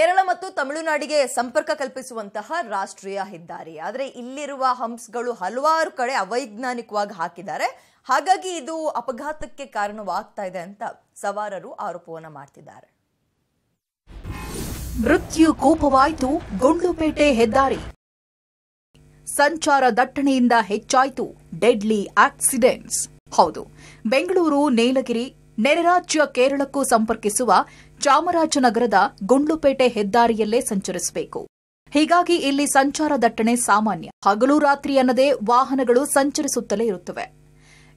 ಕೇರಳ ಮತ್ತು ತಮಿಳುನಾಡಿಗೆ ಸಂಪರ್ಕ ಕಲ್ಪಿಸುವಂತಹ ರಾಷ್ಟ್ರೀಯ ಹೆದ್ದಾರಿ ಆದರೆ ಇಲ್ಲಿರುವ ಹಂಪ್ಸ್ಗಳು ಹಲವಾರು ಕಡೆ ಅವೈಜ್ಞಾನಿಕವಾಗಿ ಹಾಕಿದ್ದಾರೆ ಹಾಗಾಗಿ ಇದು ಅಪಘಾತಕ್ಕೆ ಕಾರಣವಾಗ್ತಾ ಇದೆ ಅಂತ ಸವಾರರು ಆರೋಪವನ್ನು ಮಾಡ್ತಿದ್ದಾರೆ ಮೃತ್ಯು ಕೋಪವಾಯಿತು ಗುಂಡ್ಲುಪೇಟೆ ಹೆದ್ದಾರಿ ಸಂಚಾರ ದಟ್ಟಣೆಯಿಂದ ಹೆಚ್ಚಾಯಿತು ಡೆಡ್ಲಿ ಆಕ್ಸಿಡೆಂಟ್ಸ್ ಹೌದು ಬೆಂಗಳೂರು ನೀಲಗಿರಿ ನೆರೆ ರಾಜ್ಯ ಕೇರಳಕ್ಕೂ ಸಂಪರ್ಕಿಸುವ ಚಾಮರಾಜನಗರದ ಗುಂಡ್ಲುಪೇಟೆ ಹೆದ್ದಾರಿಯಲ್ಲೇ ಸಂಚರಿಸಬೇಕು ಹೀಗಾಗಿ ಇಲ್ಲಿ ಸಂಚಾರ ದಟ್ಟಣೆ ಸಾಮಾನ್ಯ ಹಗಲು ರಾತ್ರಿ ಅನ್ನದೇ ವಾಹನಗಳು ಸಂಚರಿಸುತ್ತಲೇ ಇರುತ್ತವೆ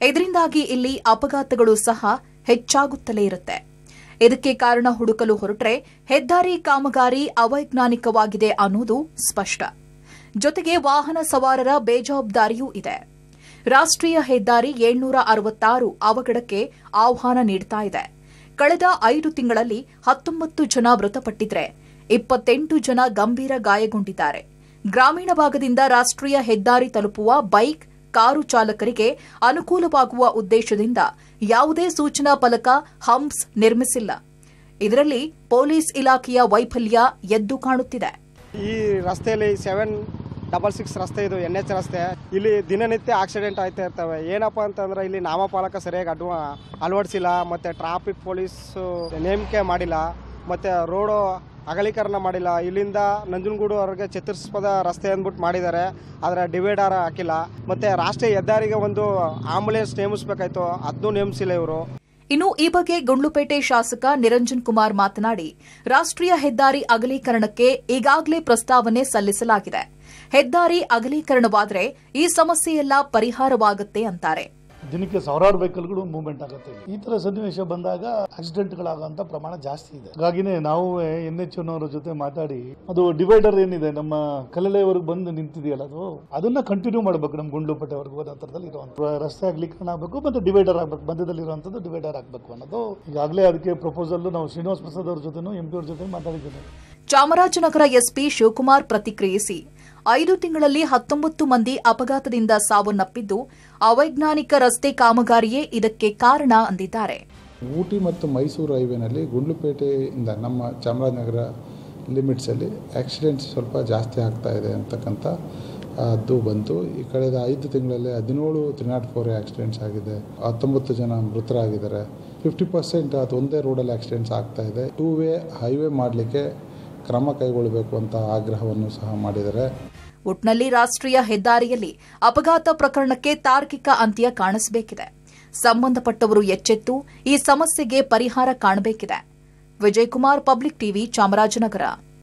ಇದರಿಂದಾಗಿ ಇಲ್ಲಿ ಅಪಘಾತಗಳು ಸಹ ಹೆಚ್ಚಾಗುತ್ತಲೇ ಇರುತ್ತೆ ಇದಕ್ಕೆ ಕಾರಣ ಹುಡುಕಲು ಹೊರಟ್ರೆ ಹೆದ್ದಾರಿ ಕಾಮಗಾರಿ ಅವೈಜ್ಞಾನಿಕವಾಗಿದೆ ಅನ್ನೋದು ಸ್ಪಷ್ಟ ಜೊತೆಗೆ ವಾಹನ ಸವಾರರ ಬೇಜವಾಬ್ದಾರಿಯೂ ಇದೆ ರಾಷ್ಟ್ರೀಯ ಹೆದ್ದಾರಿ ಏಳ್ನೂರ ಅರವತ್ತಾರು ಅವಘಡಕ್ಕೆ ಆಹ್ವಾನ ನೀಡುತ್ತಾ ಇದೆ ಕಳೆದ ಐದು ತಿಂಗಳಲ್ಲಿ ಹತ್ತೊಂಬತ್ತು ಜನ ಮೃತಪಟ್ಟಿದ್ರೆ ಇಪ್ಪತ್ತೆಂಟು ಜನ ಗಂಭೀರ ಗಾಯಗೊಂಡಿದ್ದಾರೆ ಗ್ರಾಮೀಣ ಭಾಗದಿಂದ ರಾಷ್ಟ್ರೀಯ ಹೆದ್ದಾರಿ ತಲುಪುವ ಬೈಕ್ ಕಾರು ಚಾಲಕರಿಗೆ ಅನುಕೂಲವಾಗುವ ಉದ್ದೇಶದಿಂದ ಯಾವುದೇ ಸೂಚನಾ ಫಲಕ ಹಂಪ್ಸ್ ನಿರ್ಮಿಸಿಲ್ಲ ಇದರಲ್ಲಿ ಪೊಲೀಸ್ ಇಲಾಖೆಯ ವೈಫಲ್ಯ ಎದ್ದು ಕಾಣುತ್ತಿದೆ ಈ ರಸ್ತೆಯಲ್ಲಿ ಸೆವೆನ್ ಡಬಲ್ ಸಿಕ್ಸ್ ರಸ್ತೆ ಇದು ಎನ್ ಎಚ್ ರಸ್ತೆ ಇಲ್ಲಿ ದಿನನಿತ್ಯ ಆಕ್ಸಿಡೆಂಟ್ ಆಯ್ತಾ ಇರ್ತವೆ ಏನಪ್ಪ ಅಂತಂದ್ರೆ ಇಲ್ಲಿ ನಾಮಪಾಲಕ ಸರಿಯಾಗಿ ಅಡ್ವ ಅಳವಡಿಸಿಲ್ಲ ಮತ್ತೆ ಟ್ರಾಫಿಕ್ ಪೊಲೀಸು ನೇಮಿಕೆ ಮಾಡಿಲ್ಲ ಮತ್ತೆ ರೋಡು ಅಗಲೀಕರಣ ಮಾಡಿಲ್ಲ ಇಲ್ಲಿಂದ ನಂಜನಗೂಡು ಅವ್ರಿಗೆ ಚತುರ್ಸ್ಪದ ರಸ್ತೆ ಅಂದ್ಬಿಟ್ಟು ಮಾಡಿದ್ದಾರೆ ಆದರೆ ಡಿವೈಡರ್ ಹಾಕಿಲ್ಲ ಮತ್ತೆ ರಾಷ್ಟ್ರೀಯ ಹೆದ್ದಾರಿಗೆ ಒಂದು ಆಂಬುಲೆನ್ಸ್ ನೇಮಿಸ್ಬೇಕಾಯ್ತು ಅದನ್ನು ನೇಮಿಸಿಲ್ಲ ಇವರು ಇನ್ನು ಈ ಬಗ್ಗೆ ಗುಂಡ್ಲುಪೇಟೆ ಶಾಸಕ ನಿರಂಜನ್ ಕುಮಾರ್ ಮಾತನಾಡಿ ರಾಷ್ಟೀಯ ಹೆದ್ದಾರಿ ಅಗಲೀಕರಣಕ್ಕೆ ಈಗಾಗಲೇ ಪ್ರಸ್ತಾವನೆ ಸಲ್ಲಿಸಲಾಗಿದೆ ಹೆದ್ದಾರಿ ಅಗಲೀಕರಣವಾದರೆ ಈ ಸಮಸ್ಯೆಯೆಲ್ಲ ಪರಿಹಾರವಾಗುತ್ತೆ ಅಂತಾರೆ ದಿನಕ್ಕೆ ಸಾವಿರಾರು ವೆಹಿಕಲ್ಗಳು ಮೂವ್ಮೆಂಟ್ ಆಗುತ್ತೆ ಈ ತರ ಸನ್ನಿವೇಶ ಬಂದಾಗ ಆಕ್ಸಿಡೆಂಟ್ಗಳಾಗುವಂಥ ಪ್ರಮಾಣ ಜಾಸ್ತಿ ಇದೆ ಹಾಗಾಗಿನೇ ನಾವು ಎನ್ ಎಚ್ ಎನ್ ಅವರ ಜೊತೆ ಮಾತಾಡಿ ಅದು ಡಿವೈಡರ್ ಏನಿದೆ ನಮ್ಮ ಕಲಲೆವರೆಗೆ ಬಂದು ನಿಂತಿದೆಯಲ್ಲ ಅದು ಅದನ್ನ ಕಂಟಿನ್ಯೂ ಮಾಡಬೇಕು ನಮ್ಮ ಗುಂಡ್ಲುಪಟ್ಟೆವರೆಗೂ ಹತ್ರದಲ್ಲಿ ಇರುವಂತ ರಸ್ತೆ ಆಗ್ಲಿಕರಣ ಆಗಬೇಕು ಮತ್ತೆ ಡಿವೈಡರ್ ಆಗಬೇಕು ಮಧ್ಯದಲ್ಲಿ ಇರುವಂತದ್ದು ಡಿವೈಡರ್ ಆಗ್ಬೇಕು ಅನ್ನೋದು ಈಗಾಗಲೇ ಅದಕ್ಕೆ ಪ್ರಪೋಸಲ್ ನಾವು ಶ್ರೀನಿವಾಸ ಪ್ರಸಾದ್ ಅವ್ರ ಜೊತೆ ಎಂ ಪಿ ಅವ್ರ ಜೊತೆ ಮಾತಾಡಿದ್ದೇನೆ ಚಾಮರಾಜನಗರ ಎಸ್ಪಿ ಶಿವಕುಮಾರ್ ಪ್ರತಿಕ್ರಿಯಿಸಿ ಐದು ತಿಂಗಳಲ್ಲಿ ಹತ್ತೊಂಬತ್ತು ಮಂದಿ ಅಪಘಾತದಿಂದ ಸಾವನ್ನಪ್ಪಿದ್ದು ಅವೈಜ್ಞಾನಿಕ ರಸ್ತೆ ಕಾಮಗಾರಿಯೇ ಇದಕ್ಕೆ ಕಾರಣ ಅಂದಿದ್ದಾರೆ ಊಟಿ ಮತ್ತು ಮೈಸೂರು ಹೈವೇನಲ್ಲಿ ಗುಂಡ್ಲುಪೇಟೆಯಿಂದ ನಮ್ಮ ಚಾಮರಾಜನಗರ ಲಿಮಿಟ್ಸಲ್ಲಿ ಆಕ್ಸಿಡೆಂಟ್ಸ್ ಸ್ವಲ್ಪ ಜಾಸ್ತಿ ಆಗ್ತಾ ಇದೆ ಅಂತಕ್ಕಂಥ ಅದು ಬಂತು ಈ ಕಳೆದ ಐದು ತಿಂಗಳಲ್ಲಿ ಹದಿನೇಳು ತ್ರೀ ಫೋರ್ ಆಕ್ಸಿಡೆಂಟ್ಸ್ ಆಗಿದೆ ಹತ್ತೊಂಬತ್ತು ಜನ ಮೃತರಾಗಿದ್ದಾರೆ ಫಿಫ್ಟಿ ಪರ್ಸೆಂಟ್ ಅದು ಒಂದೇ ರೋಡಲ್ಲಿ ಆಕ್ಸಿಡೆಂಟ್ಸ್ ಆಗ್ತಾ ಇದೆ ಟೂ ವೇ ಹೈವೇ ಮಾಡಲಿಕ್ಕೆ ಕ್ರಮ ಕೈಗೊಳ್ಳಬೇಕು ಅಂತ ಆಗ್ರಹವನ್ನು ಸಹ ಮಾಡಿದ್ದಾರೆ ಉಟ್ನಲ್ಲಿ ರಾಷ್ಟ್ರೀಯ ಹೆದ್ದಾರಿಯಲ್ಲಿ ಅಪಘಾತ ಪ್ರಕರಣಕ್ಕೆ ತಾರ್ಕಿಕ ಅಂತ್ಯ ಕಾಣಿಸಬೇಕಿದೆ ಸಂಬಂಧಪಟ್ಟವರು ಎಚ್ಚೆತ್ತು ಈ ಸಮಸ್ಯೆಗೆ ಪರಿಹಾರ ಕಾಣಬೇಕಿದೆ ವಿಜಯಕುಮಾರ್ ಪಬ್ಲಿಕ್ ಟಿವಿ ಚಾಮರಾಜನಗರ